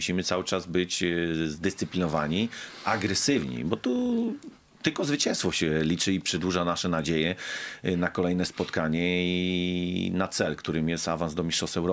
Musimy cały czas być e, zdyscyplinowani, agresywni, bo tu tylko zwycięstwo się liczy i przedłuża nasze nadzieje e, na kolejne spotkanie i na cel, którym jest awans do Mistrzostw Europy.